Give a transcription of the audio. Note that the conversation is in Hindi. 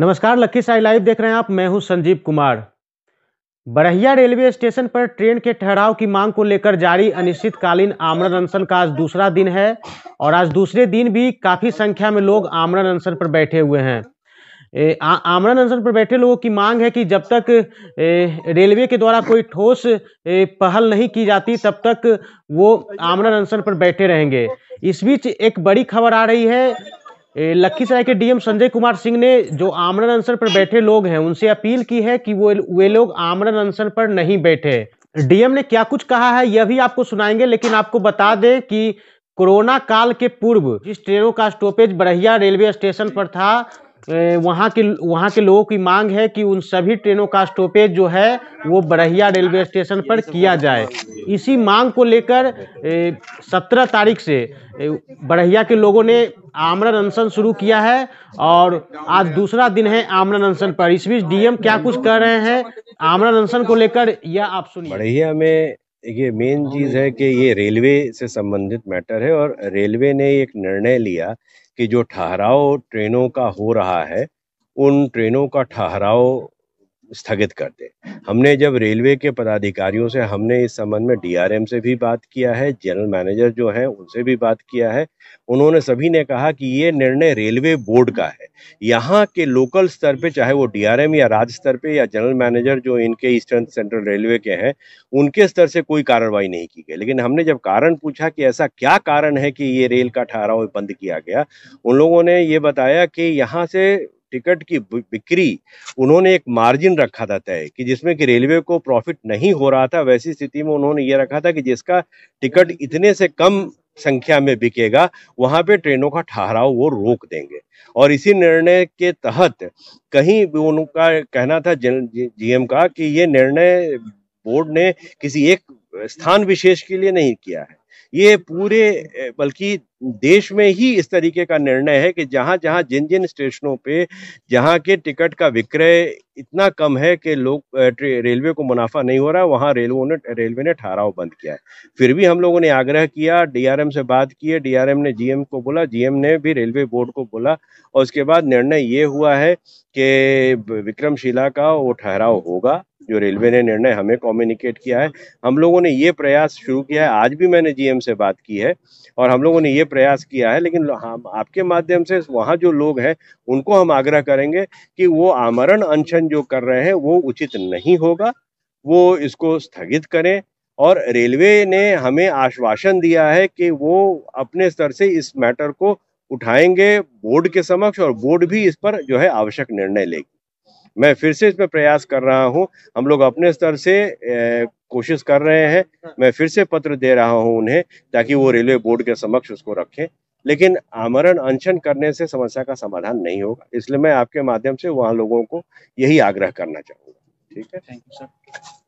नमस्कार साई लाइव देख रहे हैं आप मैं हूं संजीव कुमार बरहिया रेलवे स्टेशन पर ट्रेन के ठहराव की मांग को लेकर जारी अनिश्चितकालीन आमरण अनशन का आज दूसरा दिन है और आज दूसरे दिन भी काफी संख्या में लोग आमरण अनशन पर बैठे हुए हैं आमरण अनशन पर बैठे लोगों की मांग है कि जब तक रेलवे के द्वारा कोई ठोस पहल नहीं की जाती तब तक वो आमरण अनशन पर बैठे रहेंगे इस बीच एक बड़ी खबर आ रही है लखीसराय के डीएम संजय कुमार सिंह ने जो आमरण अनशन पर बैठे लोग हैं उनसे अपील की है कि वो वे लोग आमरण अनशन पर नहीं बैठे डीएम ने क्या कुछ कहा है यह भी आपको सुनाएंगे लेकिन आपको बता दें कि कोरोना काल के पूर्व जिस ट्रेनों का स्टॉपेज बरहिया रेलवे स्टेशन पर था वहाँ के वहाँ के लोगों की मांग है कि उन सभी ट्रेनों का स्टॉपेज जो है वो बड़हिया रेलवे स्टेशन पर किया जाए इसी मांग को लेकर सत्रह तारीख से बड़हिया के लोगों ने आमरण अनशन शुरू किया है और आज दूसरा दिन है आमरण अनशन पर इस बीच डीएम क्या कुछ कर रहे हैं आमरण अनशन को लेकर यह आप सुनिए बढ़िया में ये मेन चीज है कि ये रेलवे से संबंधित मैटर है और रेलवे ने एक निर्णय लिया कि जो ठहराव ट्रेनों का हो रहा है उन ट्रेनों का ठहराव स्थगित कर दे हमने जब रेलवे के पदाधिकारियों से हमने इस संबंध में डीआरएम से भी बात किया है जनरल मैनेजर जो है उनसे भी बात किया है उन्होंने सभी ने कहा कि ये निर्णय रेलवे बोर्ड का है यहाँ के लोकल स्तर पे चाहे वो डीआरएम या राज्य स्तर पे या जनरल मैनेजर जो इनके ईस्टर्न सेंट्रल रेलवे के हैं उनके स्तर से कोई कार्रवाई नहीं की गई लेकिन हमने जब कारण पूछा कि ऐसा क्या कारण है कि ये रेल का ठहराव बंद किया गया उन लोगों ने ये बताया कि यहाँ से टिकट की बिक्री उन्होंने एक मार्जिन रखा था तय कि जिसमें कि रेलवे को प्रॉफिट नहीं हो रहा था वैसी स्थिति में उन्होंने ये रखा था कि जिसका टिकट इतने से कम संख्या में बिकेगा वहां पे ट्रेनों का ठहराव वो रोक देंगे और इसी निर्णय के तहत कहीं भी उनका कहना था जीएम का कि ये निर्णय बोर्ड ने किसी एक स्थान विशेष के लिए नहीं किया है ये पूरे बल्कि देश में ही इस तरीके का निर्णय है कि जहां जहां जिन जिन स्टेशनों पे जहाँ के टिकट का विक्रय इतना कम है कि लोग रेलवे को मुनाफा नहीं हो रहा वहां रेलवे ने रेलवे ने ठहराव बंद किया है फिर भी हम लोगों ने आग्रह किया डीआरएम से बात की है डीआरएम ने जीएम को बोला जीएम ने भी रेलवे बोर्ड को बोला और उसके बाद निर्णय ये हुआ है कि विक्रमशिला का वो ठहराव होगा जो रेलवे ने निर्णय हमें कम्युनिकेट किया है हम लोगों ने ये प्रयास शुरू किया है आज भी मैंने जीएम से बात की है और हम लोगों ने ये प्रयास किया है लेकिन हम आपके माध्यम से वहाँ जो लोग हैं उनको हम आग्रह करेंगे कि वो आमरण अनशन जो कर रहे हैं वो उचित नहीं होगा वो इसको स्थगित करें और रेलवे ने हमें आश्वासन दिया है कि वो अपने स्तर से इस मैटर को उठाएंगे बोर्ड के समक्ष और बोर्ड भी इस पर जो है आवश्यक निर्णय लेगी मैं फिर से इस पर प्रयास कर रहा हूँ हम लोग अपने स्तर से कोशिश कर रहे हैं मैं फिर से पत्र दे रहा हूँ उन्हें ताकि वो रेलवे बोर्ड के समक्ष उसको रखें लेकिन आमरण अनशन करने से समस्या का समाधान नहीं होगा इसलिए मैं आपके माध्यम से वहाँ लोगों को यही आग्रह करना चाहूँगा ठीक है थैंक यू सर